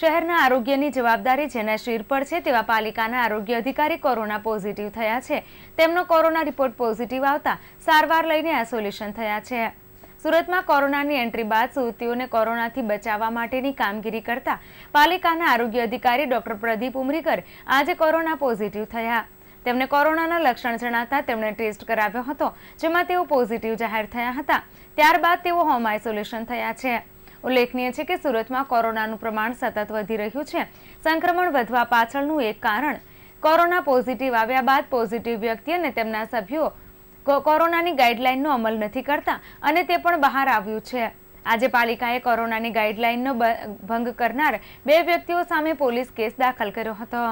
શહેરના આરોગ્યની જવાબદારી જેના શિર પર છે તેવા પાલિકાના આરોગ્ય અધિકારી કોરોના પોઝિટિવ થયા છે તેમનો કોરોના રિપોર્ટ પોઝિટિવ આવતા સારવાર લઈને આઇસોલેશન થયા છે સુરતમાં કોરોનાની એન્ટ્રી બાદ સુરતીઓને કોરોનાથી બચાવવા માટેની કામગીરી કરતા પાલિકાના આરોગ્ય અધિકારી ડોક્ટર પ્રદીપ ઉમરીકર આજે કોરોના પોઝિટિવ થયા તેમને કોરોનાના લક્ષણ જણાતા તેમણે ટેસ્ટ કરાવ્યો હતો જેમાં તેઓ પોઝિટિવ જાહેર થયા હતા ત્યારબાદ તેઓ હોમ આઇસોલેશન થયા છે ઉલ્લેખનીય છે કે સુરતમાં કોરોનાનું પ્રમાણ સતત વધી રહ્યું છે સંક્રમણ વધવા પાછળનું એક કારણ કોરોના પોઝિટિવ આવ્યા બાદ પોઝિટિવ વ્યક્તિ અને તેમના સભ્યો કોરોનાની ગાઈડલાઇનનો અમલ નથી કરતા અને તે પણ બહાર આવ્યું છે આજે પાલિકાએ કોરોનાની ગાઈડલાઈનનો ભંગ કરનાર બે વ્યક્તિઓ સામે પોલીસ કેસ દાખલ કર્યો હતો